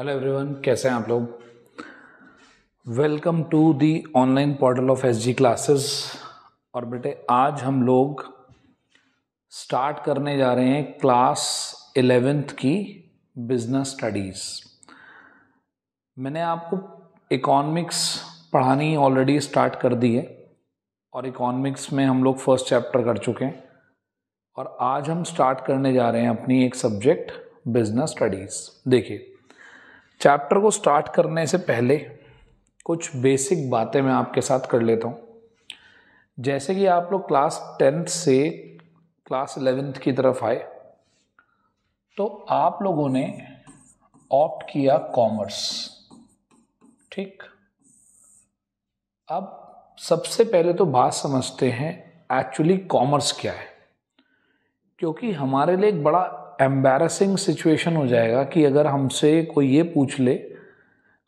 Hello everyone कैसे हैं आप लोग welcome to the online portal of S G classes और बेटे आज हम लोग स्टार्ट करने जा रहे हैं क्लास एलेवेंथ की बिजनेस स्टडीज़ मैंने आपको इकोनॉमिक्स पढ़ानी ऑलरेडी स्टार्ट कर दी है और इकोनॉमिक्स में हम लोग फर्स्ट चैप्टर कर चुके हैं और आज हम स्टार्ट करने जा रहे हैं अपनी एक सब्जेक्ट बिजनेस स्टडीज़ देखिए चैप्टर को स्टार्ट करने से पहले कुछ बेसिक बातें मैं आपके साथ कर लेता हूँ जैसे कि आप लोग क्लास टेंथ से क्लास इलेवेंथ की तरफ आए तो आप लोगों ने ऑप्ट किया कॉमर्स ठीक अब सबसे पहले तो बात समझते हैं एक्चुअली कॉमर्स क्या है क्योंकि हमारे लिए एक बड़ा एम्बेरसिंग सिचुएशन हो जाएगा कि अगर हमसे कोई ये पूछ ले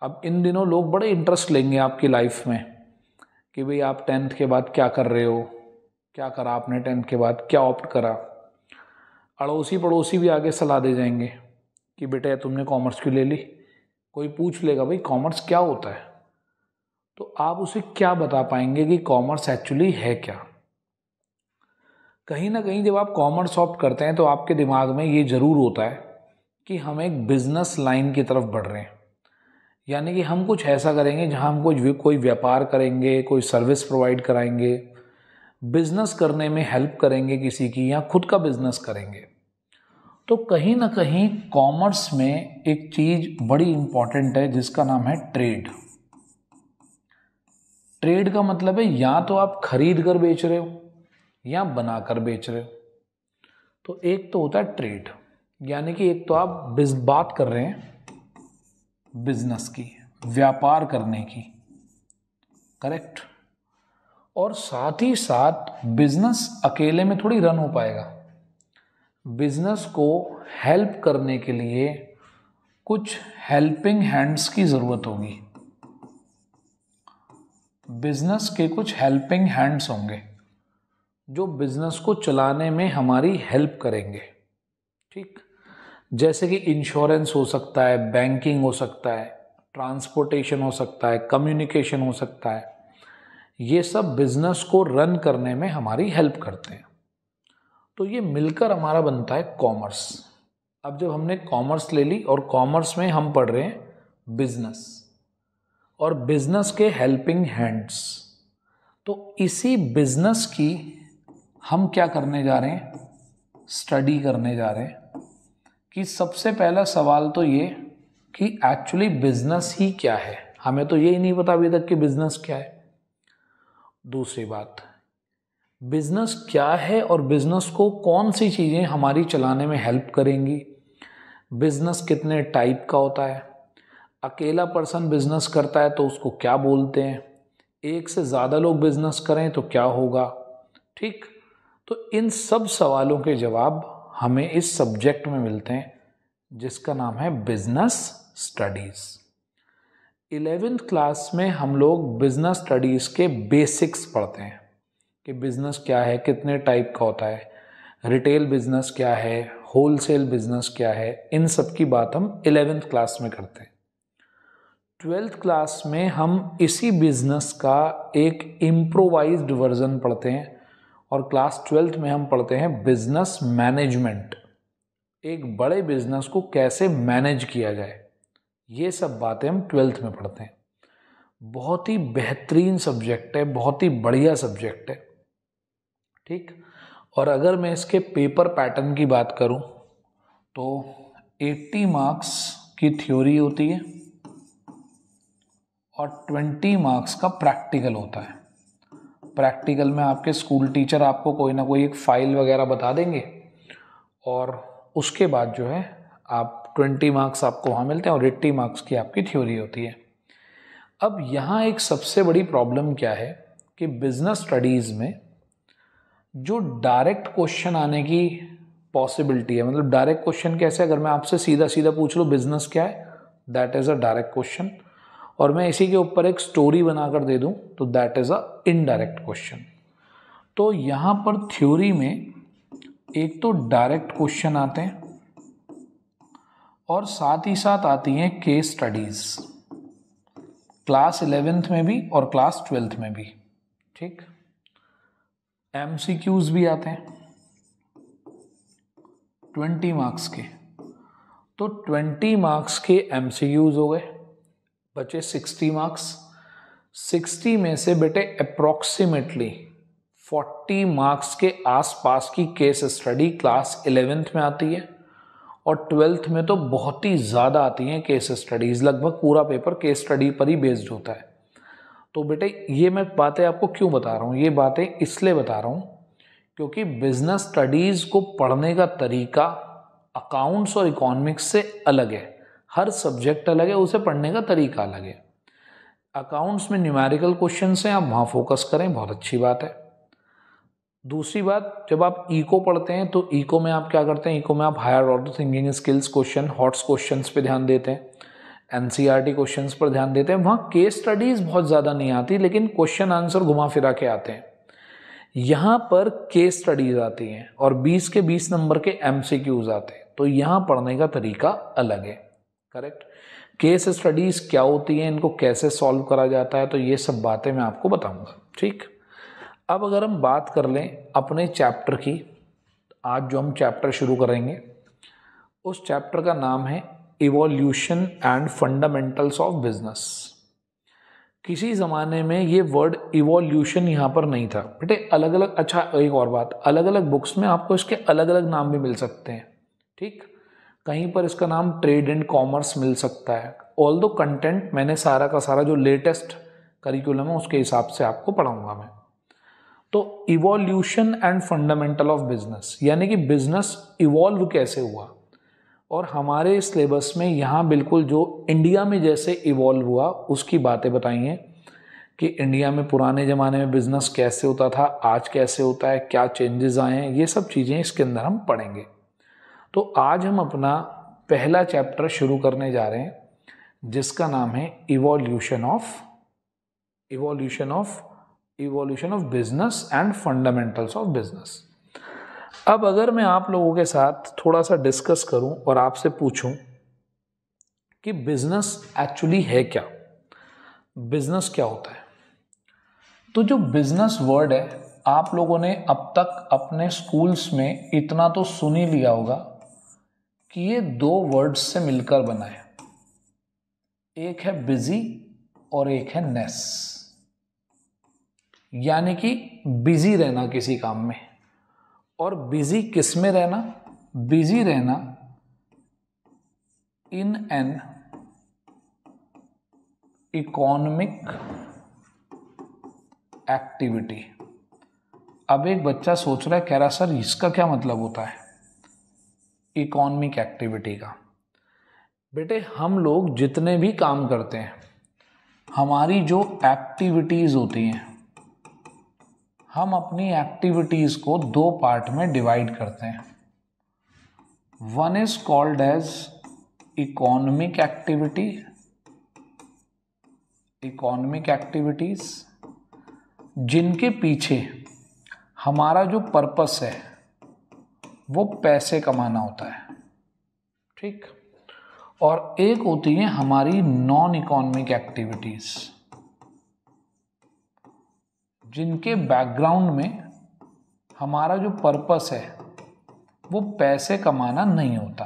अब इन दिनों लोग बड़े इंटरेस्ट लेंगे आपकी लाइफ में कि भाई आप टेंथ के बाद क्या कर रहे हो क्या करा आपने टेंथ के बाद क्या ऑप्ट करा अड़ोसी पड़ोसी भी आगे सलाह दे जाएंगे कि बेटा तुमने कॉमर्स क्यों ले ली कोई पूछ लेगा भाई कॉमर्स क्या होता है तो आप उसे क्या बता पाएंगे कि कॉमर्स एक्चुअली है क्या कहीं ना कहीं जब आप कॉमर्स ऑप्ट करते हैं तो आपके दिमाग में ये ज़रूर होता है कि हम एक बिज़नेस लाइन की तरफ बढ़ रहे हैं यानी कि हम कुछ ऐसा करेंगे जहां हम कुछ कोई व्यापार करेंगे कोई सर्विस प्रोवाइड कराएंगे बिज़नेस करने में हेल्प करेंगे किसी की या खुद का बिज़नेस करेंगे तो कहीं ना कहीं कॉमर्स में एक चीज़ बड़ी इम्पॉर्टेंट है जिसका नाम है ट्रेड ट्रेड का मतलब है या तो आप खरीद कर बेच रहे हो या बनाकर बेच रहे हो तो एक तो होता है ट्रेड यानी कि एक तो आप बिज बात कर रहे हैं बिजनेस की व्यापार करने की करेक्ट और साथ ही साथ बिजनेस अकेले में थोड़ी रन हो पाएगा बिजनेस को हेल्प करने के लिए कुछ हेल्पिंग हैंड्स की ज़रूरत होगी बिजनेस के कुछ हेल्पिंग हैंड्स होंगे जो बिज़नेस को चलाने में हमारी हेल्प करेंगे ठीक जैसे कि इंश्योरेंस हो सकता है बैंकिंग हो सकता है ट्रांसपोर्टेशन हो सकता है कम्युनिकेशन हो सकता है ये सब बिज़नेस को रन करने में हमारी हेल्प करते हैं तो ये मिलकर हमारा बनता है कॉमर्स अब जब हमने कॉमर्स ले ली और कॉमर्स में हम पढ़ रहे हैं बिजनेस और बिजनेस के हेल्पिंग हैंड्स तो इसी बिजनेस की हम क्या करने जा रहे हैं स्टडी करने जा रहे हैं कि सबसे पहला सवाल तो ये कि एक्चुअली बिजनेस ही क्या है हमें तो यही नहीं पता अभी तक कि बिजनेस क्या है दूसरी बात बिजनेस क्या है और बिजनेस को कौन सी चीज़ें हमारी चलाने में हेल्प करेंगी बिजनेस कितने टाइप का होता है अकेला पर्सन बिजनेस करता है तो उसको क्या बोलते हैं एक से ज़्यादा लोग बिजनेस करें तो क्या होगा ठीक तो इन सब सवालों के जवाब हमें इस सब्जेक्ट में मिलते हैं जिसका नाम है बिजनेस स्टडीज़ इलेवेंथ क्लास में हम लोग बिजनेस स्टडीज़ के बेसिक्स पढ़ते हैं कि बिज़नेस क्या है कितने टाइप का होता है रिटेल बिज़नेस क्या है होलसेल बिज़नेस क्या है इन सब की बात हम इलेवेंथ क्लास में करते हैं ट्वेल्थ क्लास में हम इसी बिज़नेस का एक इम्प्रोवाइज्ड वर्जन पढ़ते हैं और क्लास ट्वेल्थ में हम पढ़ते हैं बिजनेस मैनेजमेंट एक बड़े बिजनेस को कैसे मैनेज किया जाए ये सब बातें हम ट्वेल्थ में पढ़ते हैं बहुत ही बेहतरीन सब्जेक्ट है बहुत ही बढ़िया सब्जेक्ट है ठीक और अगर मैं इसके पेपर पैटर्न की बात करूं तो 80 मार्क्स की थ्योरी होती है और 20 मार्क्स का प्रैक्टिकल होता है प्रैक्टिकल में आपके स्कूल टीचर आपको कोई ना कोई एक फ़ाइल वगैरह बता देंगे और उसके बाद जो है आप ट्वेंटी मार्क्स आपको वहाँ मिलते हैं और एट्टी मार्क्स की आपकी थ्योरी होती है अब यहाँ एक सबसे बड़ी प्रॉब्लम क्या है कि बिज़नेस स्टडीज़ में जो डायरेक्ट क्वेश्चन आने की पॉसिबिलिटी है मतलब डायरेक्ट क्वेश्चन कैसे अगर मैं आपसे सीधा सीधा पूछ लूँ बिज़नेस क्या है that is a direct question और मैं इसी के ऊपर एक स्टोरी बनाकर दे दूं तो that is a indirect question तो यहाँ पर थ्योरी में एक तो डायरेक्ट क्वेश्चन आते हैं और साथ ही साथ आती हैं केस स्टडीज़ क्लास इलेवेंथ में भी और क्लास ट्वेल्थ में भी ठीक एम भी आते हैं ट्वेंटी मार्क्स के तो ट्वेंटी मार्क्स के एम हो गए बचे सिक्सटी मार्क्स सिक्सटी में से बेटे अप्रॉक्सीमेटली फोर्टी मार्क्स के आसपास की केस स्टडी क्लास इलेवेंथ में आती है और ट्वेल्थ में तो बहुत ही ज़्यादा आती हैं केस स्टडीज़ लगभग पूरा पेपर केस स्टडी पर ही बेस्ड होता है तो बेटे ये मैं बातें आपको क्यों बता रहा हूँ ये बातें इसलिए बता रहा हूँ क्योंकि बिजनेस स्टडीज़ को पढ़ने का तरीका अकाउंट्स और इकोनॉमिक्स से अलग है हर सब्जेक्ट अलग है उसे पढ़ने का तरीका अलग है अकाउंट्स में न्यूमेरिकल क्वेश्चन हैं आप वहाँ फोकस करें बहुत अच्छी बात है दूसरी बात जब आप इको पढ़ते हैं तो इको में आप क्या करते हैं इको में आप higher order thinking skills question HOTS question पर ध्यान देते हैं N C R T question पर ध्यान देते हैं वहाँ केस स्टडीज़ बहुत ज़्यादा नहीं आती लेकिन क्वेश्चन आंसर घुमा फिरा के आते हैं यहाँ पर केस स्टडीज़ आती हैं और 20 के 20 नंबर के एम सी क्यूज़ आते हैं तो यहाँ पढ़ने का तरीका अलग है करेक्ट केस स्टडीज़ क्या होती हैं इनको कैसे सॉल्व करा जाता है तो ये सब बातें मैं आपको बताऊंगा ठीक अब अगर हम बात कर लें अपने चैप्टर की आज जो हम चैप्टर शुरू करेंगे उस चैप्टर का नाम है evolution and fundamentals of business किसी ज़माने में ये वर्ड इवोल्यूशन यहाँ पर नहीं था बेटे अलग अलग अच्छा एक और बात अलग अलग बुक्स में आपको इसके अलग अलग नाम भी मिल सकते हैं ठीक कहीं पर इसका नाम ट्रेड एंड कॉमर्स मिल सकता है ऑल दो कंटेंट मैंने सारा का सारा जो लेटेस्ट करिकुलम है उसके हिसाब से आपको पढ़ाऊंगा मैं तो evolution and fundamental of business यानी कि बिजनेस इवॉल्व कैसे हुआ और हमारे सिलेबस में यहाँ बिल्कुल जो इंडिया में जैसे इवॉल्व हुआ उसकी बातें बताइए कि इंडिया में पुराने ज़माने में बिज़नेस कैसे होता था आज कैसे होता है क्या चेंजेस आए हैं ये सब चीज़ें इसके अंदर हम पढ़ेंगे तो आज हम अपना पहला चैप्टर शुरू करने जा रहे हैं जिसका नाम है evolution of evolution of evolution of business and fundamentals of business अब अगर मैं आप लोगों के साथ थोड़ा सा डिस्कस करूं और आपसे पूछूं कि बिजनेस एक्चुअली है क्या बिजनेस क्या होता है तो जो बिजनेस वर्ड है आप लोगों ने अब तक अपने स्कूल्स में इतना तो सुन ही लिया होगा कि ये दो वर्ड्स से मिलकर बना है एक है बिजी और एक है नेस यानी कि बिजी रहना किसी काम में और बिजी किस में रहना बिजी रहना इन एन इकोनॉमिक एक्टिविटी अब एक बच्चा सोच रहा है कह रहा सर इसका क्या मतलब होता है इकॉनमिक एक्टिविटी का बेटे हम लोग जितने भी काम करते हैं हमारी जो एक्टिविटीज़ होती हैं हम अपनी एक्टिविटीज़ को दो पार्ट में डिवाइड करते हैं one is called as economic activity economic activities जिनके पीछे हमारा जो पर्पस है वो पैसे कमाना होता है ठीक और एक होती है हमारी नॉन इकोनॉमिक एक्टिविटीज जिनके बैकग्राउंड में हमारा जो पर्पस है वो पैसे कमाना नहीं होता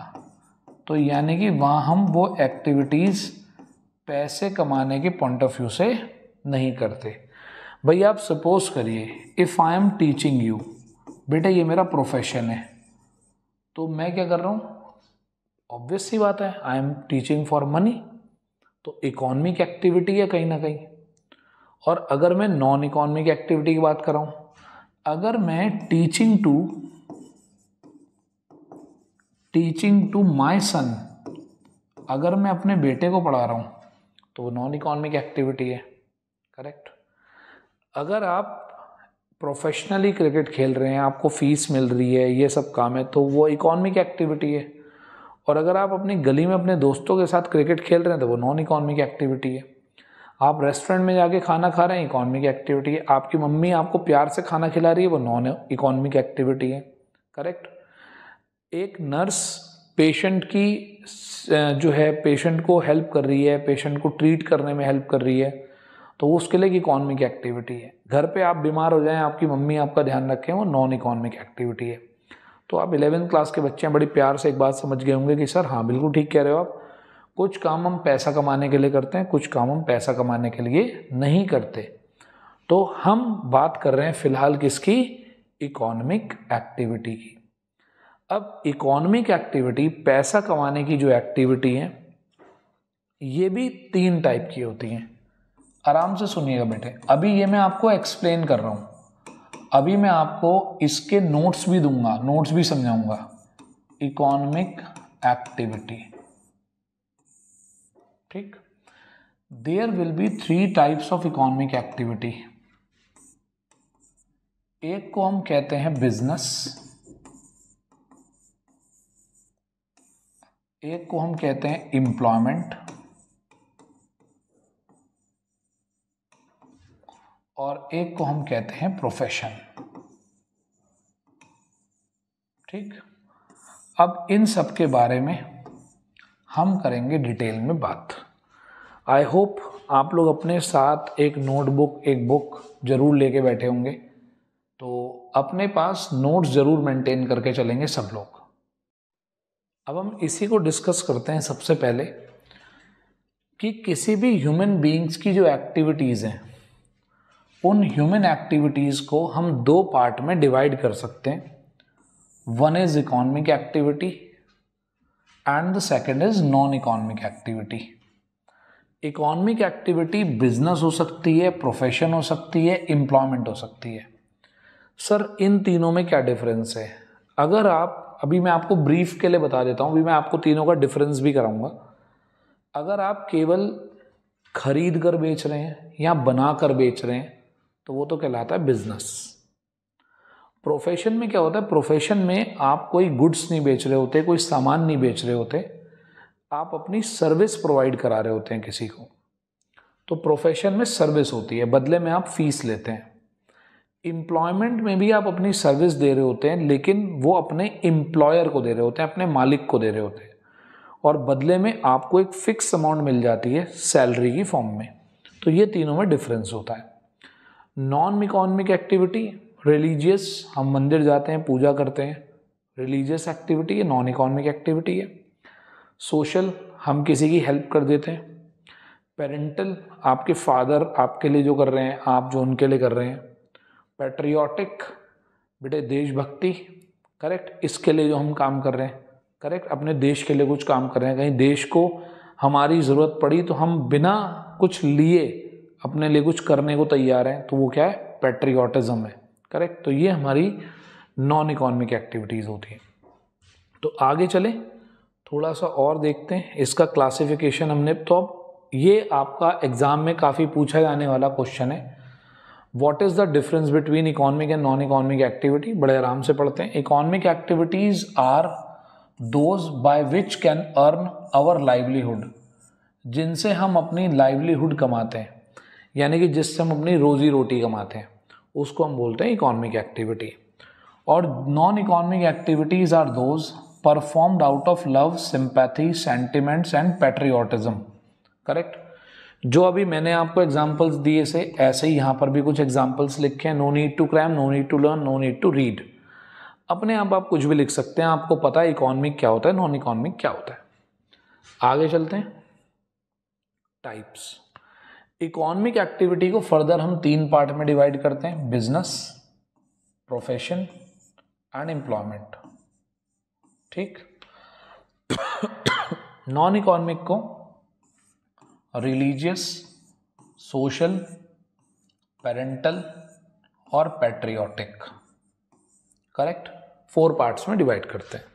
तो यानी कि वहाँ हम वो एक्टिविटीज़ पैसे कमाने के पॉइंट ऑफ व्यू से नहीं करते भैया आप सपोज़ करिए if I am teaching you बेटा ये मेरा प्रोफेशन है तो मैं क्या कर रहा हूँ ऑब्वियस सी बात है I am teaching for money तो इकोनॉमिक एक्टिविटी है कहीं ना कहीं और अगर मैं नॉन इकोनॉमिक एक्टिविटी की बात कर रहा हूँ अगर मैं teaching to teaching to my son अगर मैं अपने बेटे को पढ़ा रहा हूँ तो वो नॉन इकोनॉमिक एक्टिविटी है करेक्ट अगर आप प्रोफेशनली क्रिकेट खेल रहे हैं आपको फीस मिल रही है ये सब काम है तो वो इकोनॉमिक एक्टिविटी है और अगर आप अपनी गली में अपने दोस्तों के साथ क्रिकेट खेल रहे हैं तो वो नॉन इकोनॉमिक एक्टिविटी है आप रेस्टोरेंट में जाके खाना खा रहे हैं इकोनॉमिक एक्टिविटी है आपकी मम्मी आपको प्यार से खाना खिला रही है वो नॉन इकोनॉमिक एक्टिविटी है करेक्ट एक नर्स पेशेंट की जो है पेशेंट को हेल्प कर रही है पेशेंट को ट्रीट करने में हेल्प कर रही है तो उसके लिए एक एक्टिविटी है घर पे आप बीमार हो जाएं आपकी मम्मी आपका ध्यान रखें वो नॉन इकोनॉमिक एक्टिविटी है तो आप इलेवेंथ क्लास के बच्चे हैं बड़ी प्यार से एक बात समझ गए होंगे कि सर हाँ बिल्कुल ठीक कह रहे हो आप कुछ काम हम पैसा कमाने के लिए करते हैं कुछ काम हम पैसा कमाने के लिए नहीं करते तो हम बात कर रहे हैं फिलहाल किसकी इकोनॉमिक एक्टिविटी की अब इकोनॉमिक एक्टिविटी पैसा कमाने की जो एक्टिविटी है ये भी तीन टाइप की होती हैं आराम से सुनिएगा बेटे अभी ये मैं आपको एक्सप्लेन कर रहा हूँ अभी मैं आपको इसके नोट्स भी दूंगा नोट्स भी समझाऊंगा इकोनॉमिक एक्टिविटी ठीक there will be three types of economic activity एक को हम कहते हैं बिजनेस एक को हम कहते हैं इंप्लॉयमेंट और एक को हम कहते हैं प्रोफेशन ठीक अब इन सब के बारे में हम करेंगे डिटेल में बात आई होप आप लोग अपने साथ एक नोटबुक एक बुक ज़रूर लेके बैठे होंगे तो अपने पास नोट्स ज़रूर मेंटेन करके चलेंगे सब लोग अब हम इसी को डिस्कस करते हैं सबसे पहले कि किसी भी ह्यूमन बीइंग्स की जो एक्टिविटीज़ हैं उन ह्यूमन एक्टिविटीज़ को हम दो पार्ट में डिवाइड कर सकते हैं one is economic activity and the second is non economic activity economic activity business हो सकती है प्रोफेशन हो सकती है एम्प्लॉयमेंट हो सकती है सर इन तीनों में क्या डिफरेंस है अगर आप अभी मैं आपको ब्रीफ के लिए बता देता हूँ अभी मैं आपको तीनों का डिफरेंस भी कराऊंगा अगर आप केवल खरीद कर बेच रहे हैं या बना कर बेच रहे हैं तो वो तो कहलाता है बिजनेस प्रोफेशन में क्या होता है प्रोफेशन में आप कोई गुड्स नहीं बेच रहे होते कोई सामान नहीं बेच रहे होते आप अपनी सर्विस प्रोवाइड करा रहे होते हैं किसी को तो प्रोफेशन में सर्विस होती है बदले में आप फीस लेते हैं एम्प्लॉयमेंट में भी आप अपनी सर्विस दे रहे होते हैं लेकिन वो अपने एम्प्लॉयर को दे रहे होते हैं अपने मालिक को दे रहे होते हैं और बदले में आपको एक फिक्स अमाउंट मिल जाती है सैलरी की फॉर्म में तो ये तीनों में डिफरेंस होता है नॉन इकोनॉमिक एक्टिविटी रिलीजियस हम मंदिर जाते हैं पूजा करते हैं रिलीजियस एक्टिविटी है नॉन इकोनॉमिक एक्टिविटी है सोशल हम किसी की हेल्प कर देते हैं पेरेंटल आपके फादर आपके लिए जो कर रहे हैं आप जो उनके लिए कर रहे हैं पेट्रियाटिक बेटे देशभक्ति करेक्ट इसके लिए जो हम काम कर रहे हैं करेक्ट अपने देश के लिए कुछ काम कर रहे हैं कहीं देश को हमारी ज़रूरत पड़ी तो हम बिना कुछ लिए अपने लिए कुछ करने को तैयार हैं तो वो क्या है पेट्रियाटिज़म है करेक्ट तो ये हमारी नॉन इकोनॉमिक एक्टिविटीज़ होती हैं तो आगे चले थोड़ा सा और देखते हैं इसका क्लासिफिकेशन हमने तो अब ये आपका एग्ज़ाम में काफ़ी पूछा जाने वाला क्वेश्चन है what is the difference between economic and non economic activity बड़े आराम से पढ़ते हैं economic activities are those by which can earn our livelihood जिनसे हम अपनी लाइवलीहुड कमाते हैं यानी कि जिससे हम अपनी रोज़ी रोटी कमाते हैं उसको हम बोलते हैं इकोनॉमिक एक्टिविटी और non economic activities are those performed out of love sympathy sentiments and patriotism correct जो अभी मैंने आपको एग्जाम्पल्स दिए से ऐसे ही यहाँ पर भी कुछ एग्जाम्पल्स लिखे हैं no need to cram no need to learn no need to read अपने आप आप कुछ भी लिख सकते हैं आपको पता है इकोनॉमिक क्या होता है नॉन इकोनॉमिक क्या होता है आगे चलते हैं टाइप्स इकोनॉमिक एक्टिविटी को फर्दर हम तीन पार्ट में डिवाइड करते हैं बिजनेस प्रोफेशन एंड एम्प्लॉयमेंट ठीक नॉन इकोनॉमिक को रिलीजियस सोशल पेरेंटल और पैट्रियाटिक करेक्ट फोर पार्ट्स में डिवाइड करते हैं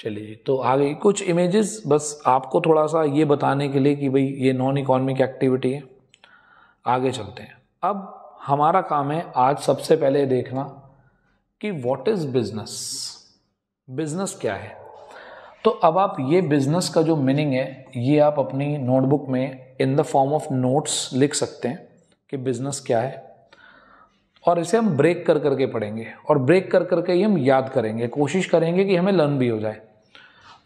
चलिए तो आगे कुछ इमेजेस बस आपको थोड़ा सा ये बताने के लिए कि भाई ये नॉन इकोनॉमिक एक्टिविटी है आगे चलते हैं अब हमारा काम है आज सबसे पहले देखना कि व्हाट इज़ बिजनेस बिजनेस क्या है तो अब आप ये बिजनेस का जो मीनिंग है ये आप अपनी नोटबुक में in the form of notes लिख सकते हैं कि बिजनेस क्या है और इसे हम ब्रेक कर करके पढ़ेंगे और ब्रेक कर करके ही हम याद करेंगे कोशिश करेंगे कि हमें लर्न भी हो जाए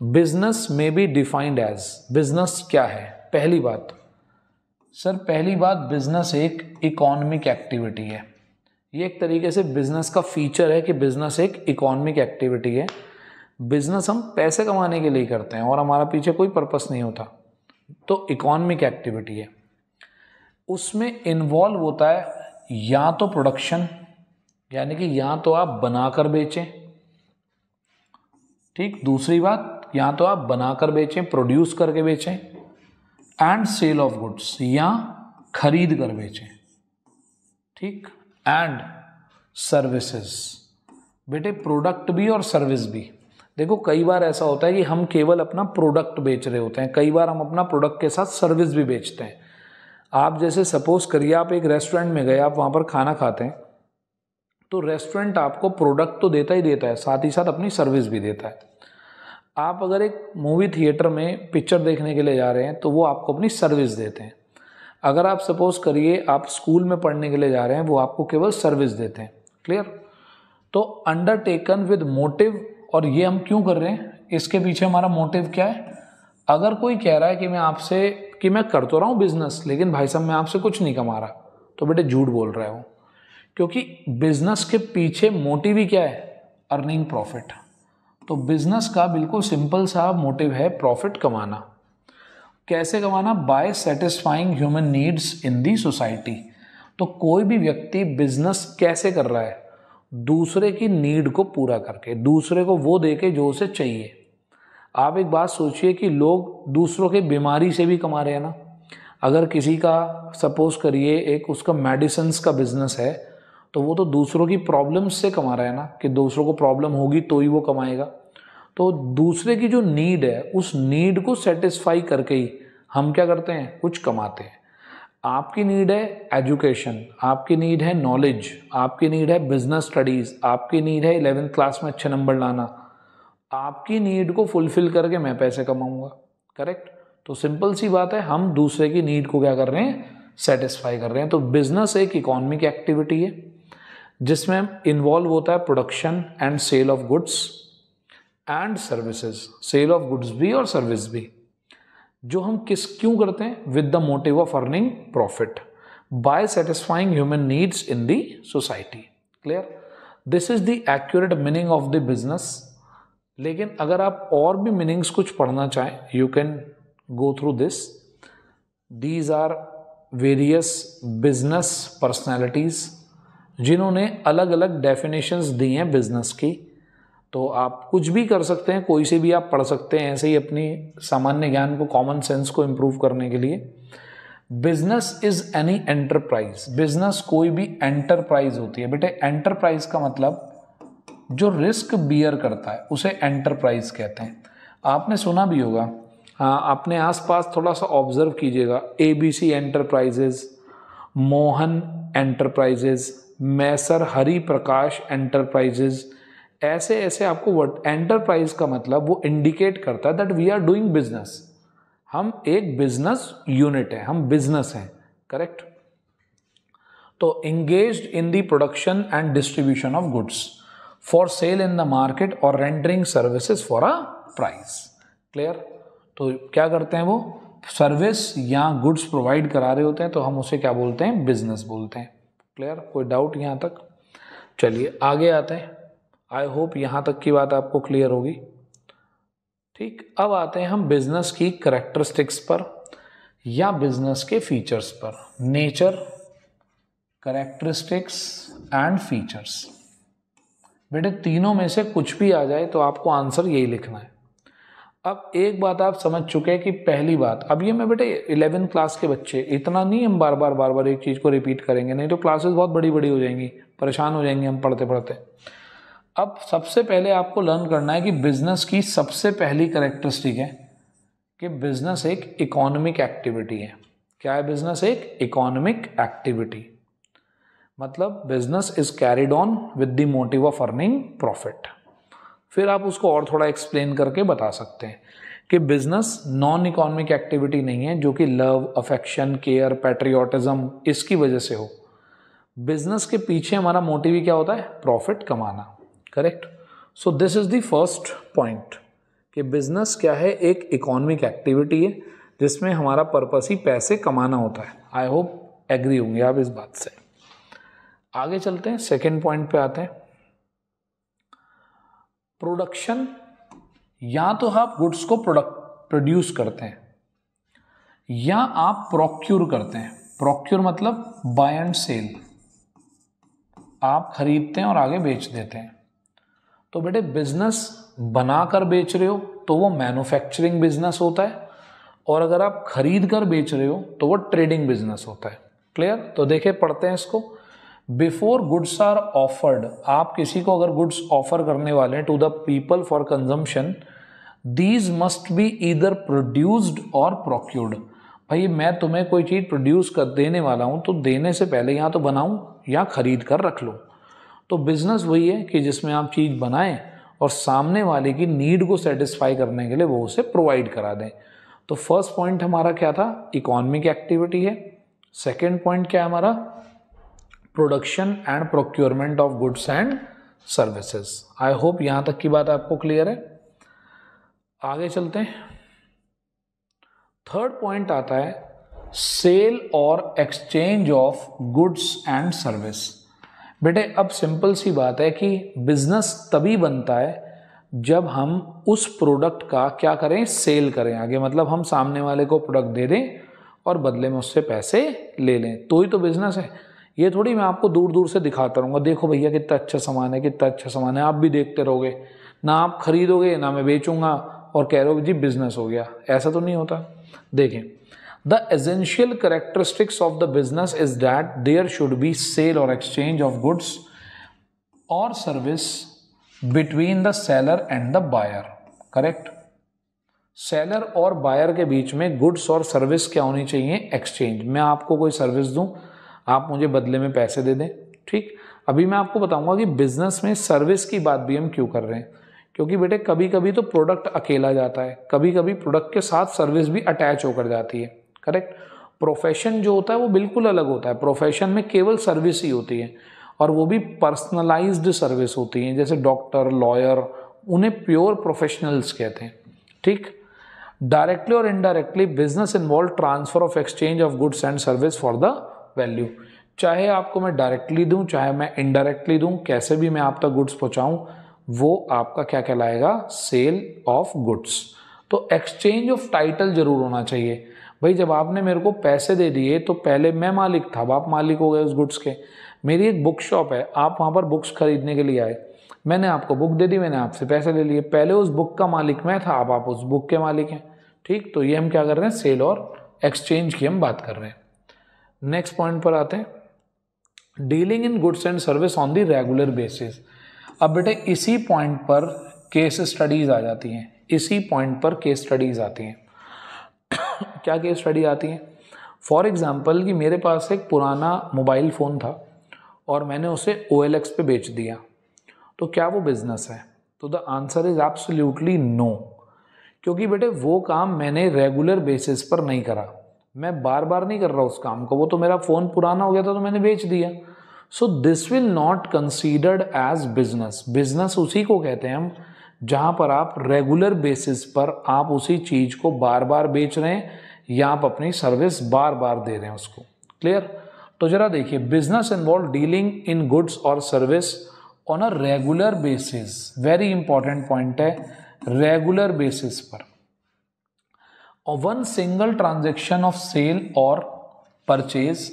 बिजनेस में बी डिफाइंड एज बिजनेस क्या है पहली बात तो। सर पहली बात बिजनेस एक इकोनॉमिक एक्टिविटी है ये एक तरीके से बिजनेस का फीचर है कि बिजनेस एक इकोनॉमिक एक्टिविटी है बिजनेस हम पैसे कमाने के लिए करते हैं और हमारा पीछे कोई पर्पस नहीं होता तो इकोनॉमिक एक्टिविटी है उसमें इन्वॉल्व होता है या तो प्रोडक्शन यानी कि या तो आप बनाकर बेचें ठीक दूसरी बात या तो आप बनाकर बेचें प्रोड्यूस करके बेचें एंड सेल ऑफ गुड्स या खरीद कर बेचें ठीक एंड सर्विसेज बेटे प्रोडक्ट भी और सर्विस भी देखो कई बार ऐसा होता है कि हम केवल अपना प्रोडक्ट बेच रहे होते हैं कई बार हम अपना प्रोडक्ट के साथ सर्विस भी बेचते हैं आप जैसे सपोज करिए आप एक रेस्टोरेंट में गए आप वहाँ पर खाना खाते हैं तो रेस्टोरेंट आपको प्रोडक्ट तो देता ही देता है साथ ही साथ अपनी सर्विस भी देता है आप अगर एक मूवी थिएटर में पिक्चर देखने के लिए जा रहे हैं तो वो आपको अपनी सर्विस देते हैं अगर आप सपोज करिए आप स्कूल में पढ़ने के लिए जा रहे हैं वो आपको केवल सर्विस देते हैं क्लियर तो अंडरटेकन विद मोटिव और ये हम क्यों कर रहे हैं इसके पीछे हमारा मोटिव क्या है अगर कोई कह रहा है कि मैं आपसे कि मैं कर तो रहा हूँ बिज़नेस लेकिन भाई साहब मैं आपसे कुछ नहीं कमा रहा तो बेटे झूठ बोल रहे हो क्योंकि बिज़नेस के पीछे मोटिव ही क्या है अर्निंग प्रॉफिट तो बिजनेस का बिल्कुल सिंपल सा मोटिव है प्रॉफिट कमाना कैसे कमाना by satisfying human needs in the society तो कोई भी व्यक्ति बिजनेस कैसे कर रहा है दूसरे की नीड को पूरा करके दूसरे को वो दे के जो उसे चाहिए आप एक बात सोचिए कि लोग दूसरों के बीमारी से भी कमा रहे हैं ना अगर किसी का सपोज करिए एक उसका मेडिसन्स का बिजनेस है तो वो तो दूसरों की प्रॉब्लम्स से कमा रहा है ना कि दूसरों को प्रॉब्लम होगी तो ही वो कमाएगा तो दूसरे की जो नीड है उस नीड को सेटिस्फाई करके ही हम क्या करते हैं कुछ कमाते हैं आपकी नीड है एजुकेशन आपकी नीड है नॉलेज आपकी नीड है बिजनेस स्टडीज़ आपकी नीड है इलेवेंथ क्लास में अच्छे नंबर लाना आपकी नीड को फुलफिल करके मैं पैसे कमाऊंगा करेक्ट तो सिंपल सी बात है हम दूसरे की नीड को क्या कर रहे हैं सेटिस्फाई कर रहे हैं तो बिजनेस एक इकोनॉमिक एक्टिविटी है जिसमें इन्वॉल्व होता है production and sale of goods and services sale of goods भी और सर्विस भी जो हम किस क्यों करते हैं with the motive of earning profit by satisfying human needs in the society clear this is the accurate meaning of the business लेकिन अगर आप और भी मीनिंग्स कुछ पढ़ना चाहें you can go through this these are various business personalities जिन्होंने अलग अलग डेफिनेशंस दी हैं बिजनेस की तो आप कुछ भी कर सकते हैं कोई से भी आप पढ़ सकते हैं ऐसे ही अपनी सामान्य ज्ञान को कॉमन सेंस को इम्प्रूव करने के लिए business is any enterprise business कोई भी एंटरप्राइज होती है बेटे एंटरप्राइज का मतलब जो रिस्क बियर करता है उसे एंटरप्राइज कहते हैं आपने सुना भी होगा आपने अपने आसपास थोड़ा सा ऑब्जर्व कीजिएगा A B C enterprises Mohan enterprises messrs Hari Prakash enterprises ऐसे ऐसे आपको वर्ड एंटरप्राइज का मतलब वो इंडिकेट करता है that we are doing business हम एक बिजनेस यूनिट है हम बिजनेस हैं करेक्ट तो engage in the production and distribution of goods for sale in the market और rendering services for a price clear तो क्या करते हैं वो सर्विस या गुड्स प्रोवाइड करा रहे होते हैं तो हम उसे क्या बोलते हैं बिजनेस बोलते हैं क्लियर कोई डाउट यहाँ तक चलिए आगे आते हैं आई होप यहाँ तक की बात आपको क्लियर होगी ठीक अब आते हैं हम बिजनेस की करेक्टरिस्टिक्स पर या बिजनेस के फीचर्स पर नेचर करेक्टरिस्टिक्स एंड फीचर्स बेटे तीनों में से कुछ भी आ जाए तो आपको आंसर यही लिखना है अब एक बात आप समझ चुके हैं कि पहली बात अब ये मैं बेटे इलेवेंथ क्लास के बच्चे इतना नहीं हम बार बार बार बार एक चीज़ को रिपीट करेंगे नहीं तो क्लासेस बहुत बड़ी बड़ी हो जाएंगी परेशान हो जाएंगे हम पढ़ते पढ़ते अब सबसे पहले आपको लर्न करना है कि बिजनेस की सबसे पहली करेक्टरिस्टिक है कि बिजनेस एक इकोनॉमिक एक्टिविटी है क्या है बिजनेस एक इकोनॉमिक एक्टिविटी मतलब business is carried on with the motive of earning profit फिर आप उसको और थोड़ा एक्सप्लेन करके बता सकते हैं कि बिजनेस नॉन इकोनॉमिक एक्टिविटी नहीं है जो कि लव अफेक्शन केयर पैट्रियोटिज्म इसकी वजह से हो बिजनेस के पीछे हमारा मोटिव क्या होता है प्रॉफिट कमाना correct so this is the first point कि बिज़नेस क्या है एक इकोनॉमिक एक्टिविटी है जिसमें हमारा पर्पस ही पैसे कमाना होता है आई होप एग्री होंगे आप इस बात से आगे चलते हैं सेकेंड पॉइंट पे आते हैं प्रोडक्शन या तो आप गुड्स को प्रोडक्ट प्रोड्यूस करते हैं या आप प्रोक्योर करते हैं प्रोक्योर मतलब बाय एंड सेल आप खरीदते हैं और आगे बेच देते हैं तो बेटे बिजनेस बना कर बेच रहे हो तो वो मैन्युफैक्चरिंग बिजनेस होता है और अगर आप खरीद कर बेच रहे हो तो वो ट्रेडिंग बिजनेस होता है क्लियर तो देखे पढ़ते हैं इसको बिफोर गुड्स आर ऑफर्ड आप किसी को अगर गुड्स ऑफर करने वाले हैं to the people for consumption these must be either produced or procured भाई मैं तुम्हें कोई चीज़ प्रोड्यूस कर देने वाला हूँ तो देने से पहले या तो बनाऊँ या खरीद कर रख लूँ तो बिज़नेस वही है कि जिसमें आप चीज़ बनाएं और सामने वाले की नीड को सेटिस्फाई करने के लिए वो उसे प्रोवाइड करा दें तो फर्स्ट पॉइंट हमारा क्या था इकोनॉमिक एक्टिविटी है सेकेंड पॉइंट क्या है हमारा production and procurement of goods and services I hope यहां तक की बात आपको क्लियर है आगे चलते हैं थर्ड पॉइंट आता है सेल और exchange of goods and service बेटे अब सिंपल सी बात है कि बिजनेस तभी बनता है जब हम उस प्रोडक्ट का क्या करें सेल करें आगे मतलब हम सामने वाले को प्रोडक्ट दे दें और बदले में उससे पैसे ले लें तो ही तो बिजनेस है ये थोड़ी मैं आपको दूर दूर से दिखाता रहूँगा देखो भैया कितना अच्छा सामान है कितना अच्छा सामान है आप भी देखते रहोगे ना आप खरीदोगे ना मैं बेचूंगा और कह रहे हो जी बिजनेस हो गया ऐसा तो नहीं होता देखें The essential characteristics of the business is that there should be sale or exchange of goods or service between the seller and the buyer. Correct? Seller और बायर के बीच में गुड्स और सर्विस क्या होनी चाहिए एक्सचेंज मैं आपको कोई सर्विस दूं आप मुझे बदले में पैसे दे दें ठीक अभी मैं आपको बताऊंगा कि बिजनेस में सर्विस की बात भी हम क्यों कर रहे हैं क्योंकि बेटे कभी कभी तो प्रोडक्ट अकेला जाता है कभी कभी प्रोडक्ट के साथ सर्विस भी अटैच होकर जाती है करेक्ट प्रोफेशन जो होता है वो बिल्कुल अलग होता है प्रोफेशन में केवल सर्विस ही होती है और वो भी पर्सनलाइज्ड सर्विस होती है जैसे डॉक्टर लॉयर उन्हें प्योर प्रोफेशनल्स कहते हैं ठीक डायरेक्टली और indirectly business involve transfer of exchange of goods and service for the value चाहे आपको मैं डायरेक्टली दूं चाहे मैं इनडायरेक्टली दूं कैसे भी मैं आप तक गुड्स पहुंचाऊं वो आपका क्या कहलाएगा सेल ऑफ गुड्स तो एक्सचेंज ऑफ टाइटल जरूर होना चाहिए भाई जब आपने मेरे को पैसे दे दिए तो पहले मैं मालिक था अब आप मालिक हो गए उस गुड्स के मेरी एक बुक शॉप है आप वहाँ पर बुक्स खरीदने के लिए आए मैंने आपको बुक दे दी मैंने आपसे पैसे ले लिए पहले उस बुक का मालिक मैं था अब आप उस बुक के मालिक हैं ठीक तो ये हम क्या कर रहे हैं सेल और एक्सचेंज की हम बात कर रहे हैं नेक्स्ट पॉइंट पर आते हैं dealing in goods and service on the regular basis अब बेटे इसी पॉइंट पर केस स्टडीज़ आ जाती हैं इसी पॉइंट पर केस स्टडीज़ आती हैं क्या केस स्टडी आती है फॉर एग्ज़ाम्पल कि मेरे पास एक पुराना मोबाइल फ़ोन था और मैंने उसे ओ एल एक्स पे बेच दिया तो क्या वो बिज़नेस है तो the answer is absolutely no क्योंकि बेटे वो काम मैंने रेगुलर बेसिस पर नहीं करा मैं बार बार नहीं कर रहा उस काम को वो तो मेरा फ़ोन पुराना हो गया था तो मैंने बेच दिया so this will not considered as business business उसी को कहते हैं हम जहाँ पर आप रेगुलर बेसिस पर आप उसी चीज़ को बार बार बेच रहे हैं या आप अपनी सर्विस बार बार दे रहे हैं उसको क्लियर तो जरा देखिए business involve dealing in goods और service on a regular basis very important point है रेगुलर बेसिस पर और one single transaction of sale और purchase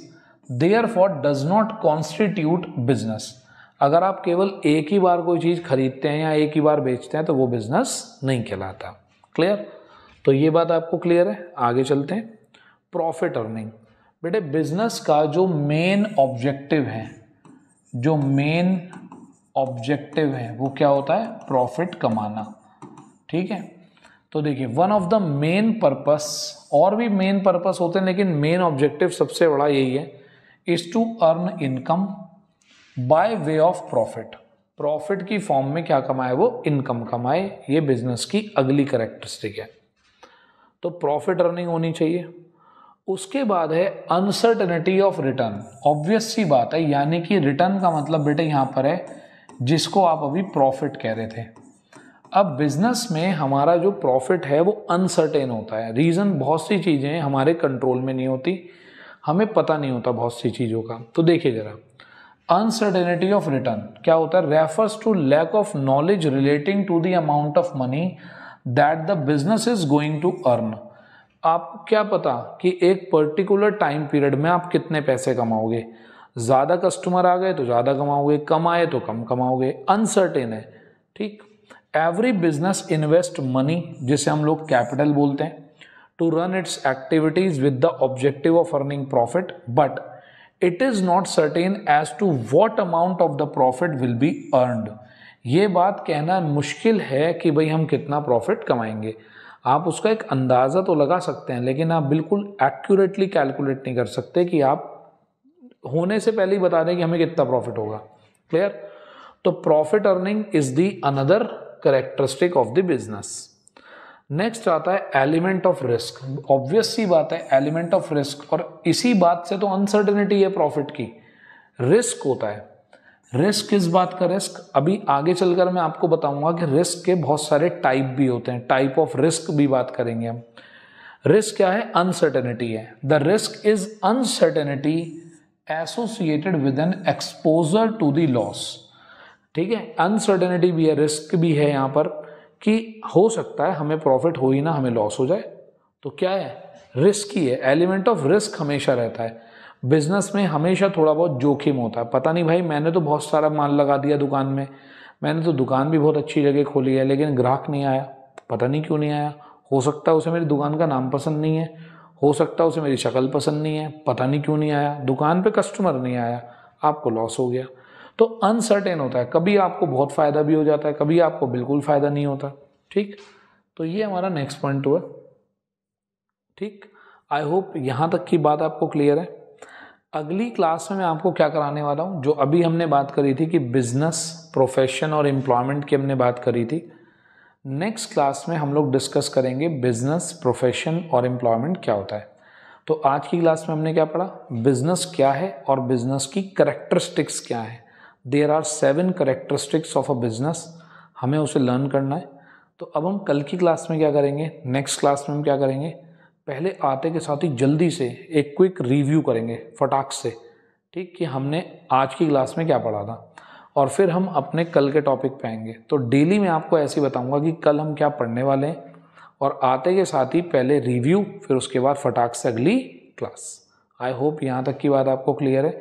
therefore does not constitute business अगर आप केवल एक ही बार कोई चीज़ खरीदते हैं या एक ही बार बेचते हैं तो वो बिजनेस नहीं कहलाता क्लियर तो ये बात आपको क्लियर है आगे चलते हैं प्रॉफिट अर्निंग बेटे बिजनेस का जो मेन ऑब्जेक्टिव है जो मेन ऑब्जेक्टिव है वो क्या होता है प्रॉफिट कमाना ठीक है तो देखिए one of the main purpose और भी मेन पर्पस होते हैं लेकिन मेन ऑब्जेक्टिव सबसे बड़ा यही है is to earn income by way of profit profit की फॉर्म में क्या कमाए वो इनकम कमाए ये बिजनेस की अगली करेक्टरिस्टिक है तो प्रॉफिट अर्निंग होनी चाहिए उसके बाद है अनसर्टनिटी ऑफ रिटर्न ऑब्वियस सी बात है यानी कि रिटर्न का मतलब बेटे यहाँ पर है जिसको आप अभी प्रॉफिट कह रहे थे अब बिजनेस में हमारा जो प्रॉफिट है वो अनसर्टेन होता है रीज़न बहुत सी चीज़ें हमारे कंट्रोल में नहीं होती हमें पता नहीं होता बहुत सी चीज़ों का तो देखिए ज़रा अनसर्टेनिटी ऑफ रिटर्न क्या होता है refers to lack of knowledge relating to the amount of money that the business is going to earn आप क्या पता कि एक पर्टिकुलर टाइम पीरियड में आप कितने पैसे कमाओगे ज़्यादा कस्टमर आ गए तो ज़्यादा कमाओगे कम आए तो कम कमाओगे अनसर्टेन है ठीक एवरी बिजनेस इन्वेस्ट मनी जिसे हम लोग कैपिटल बोलते हैं to run its activities with the objective of earning profit but it is not certain as to what amount of the profit will be earned ये बात कहना मुश्किल है कि भाई हम कितना प्रॉफिट कमाएंगे आप उसका एक अंदाज़ा तो लगा सकते हैं लेकिन आप बिल्कुल एक्यूरेटली कैलकुलेट नहीं कर सकते कि आप होने से पहले ही बता दें कि हमें कितना प्रॉफिट होगा क्लियर तो profit earning is the another characteristic of the business next आता है एलिमेंट ऑफ रिस्क ऑब्वियस सी बात है एलिमेंट ऑफ रिस्क और इसी बात से तो अनसर्टेनिटी है प्रॉफिट की रिस्क होता है रिस्क किस बात का रिस्क अभी आगे चलकर मैं आपको बताऊंगा कि रिस्क के बहुत सारे टाइप भी होते हैं टाइप ऑफ रिस्क भी बात करेंगे हम रिस्क क्या है अनसर्टेनिटी है the risk is uncertainty associated with an exposure to the loss ठीक है अनसर्टेनिटी भी है रिस्क भी है यहाँ पर कि हो सकता है हमें प्रॉफिट हो ही ना हमें लॉस हो जाए तो क्या है रिस्क ही है एलिमेंट ऑफ रिस्क हमेशा रहता है बिजनेस में हमेशा थोड़ा बहुत जोखिम होता है पता नहीं भाई मैंने तो बहुत सारा माल लगा दिया दुकान में मैंने तो दुकान भी बहुत अच्छी जगह खोली है लेकिन ग्राहक नहीं आया पता नहीं क्यों नहीं आया हो सकता उसे मेरी दुकान का नाम पसंद नहीं है हो सकता उसे मेरी शक्ल पसंद नहीं है पता नहीं क्यों नहीं आया दुकान पर कस्टमर नहीं आया आपको लॉस हो गया तो अनसर्टेन होता है कभी आपको बहुत फ़ायदा भी हो जाता है कभी आपको बिल्कुल फ़ायदा नहीं होता ठीक तो ये हमारा नेक्स्ट पॉइंट हुआ ठीक आई होप यहाँ तक की बात आपको क्लियर है अगली क्लास में मैं आपको क्या कराने वाला हूँ जो अभी हमने बात करी थी कि बिजनेस प्रोफेशन और एम्प्लॉयमेंट की हमने बात करी थी नेक्स्ट क्लास में हम लोग डिस्कस करेंगे बिजनेस प्रोफेशन और एम्प्लॉयमेंट क्या होता है तो आज की क्लास में हमने क्या पढ़ा बिजनेस क्या है और बिजनेस की करेक्टरिस्टिक्स क्या है there are seven characteristics of a business हमें उसे लर्न करना है तो अब हम कल की क्लास में क्या करेंगे नेक्स्ट क्लास में हम क्या करेंगे पहले आते के साथ ही जल्दी से एक क्विक रिव्यू करेंगे फटाक से ठीक कि हमने आज की क्लास में क्या पढ़ा था और फिर हम अपने कल के टॉपिक पे आएंगे तो डेली मैं आपको ऐसे ही बताऊंगा कि कल हम क्या पढ़ने वाले हैं और आते के साथ ही पहले रिव्यू फिर उसके बाद फटाक से अगली क्लास आई होप यहाँ तक की बात आपको क्लियर है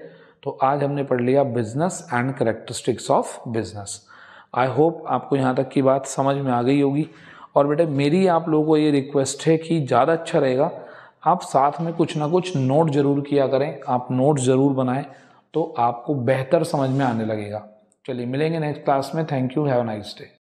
तो आज हमने पढ़ लिया business and characteristics of business I hope आपको यहाँ तक की बात समझ में आ गई होगी और बेटे मेरी आप लोगों को ये रिक्वेस्ट है कि ज़्यादा अच्छा रहेगा आप साथ में कुछ ना कुछ नोट ज़रूर किया करें आप नोट ज़रूर बनाएं तो आपको बेहतर समझ में आने लगेगा चलिए मिलेंगे नेक्स्ट क्लास में thank you have nice day